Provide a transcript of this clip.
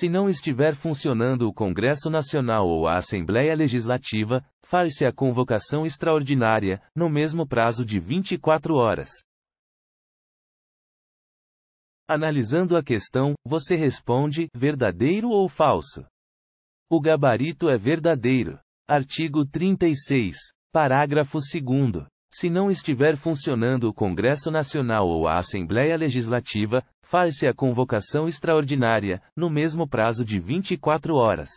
Se não estiver funcionando o Congresso Nacional ou a Assembleia Legislativa, faz se a convocação extraordinária, no mesmo prazo de 24 horas. Analisando a questão, você responde: verdadeiro ou falso? O gabarito é verdadeiro. Artigo 36, parágrafo 2. Se não estiver funcionando o Congresso Nacional ou a Assembleia Legislativa, faz se a convocação extraordinária, no mesmo prazo de 24 horas.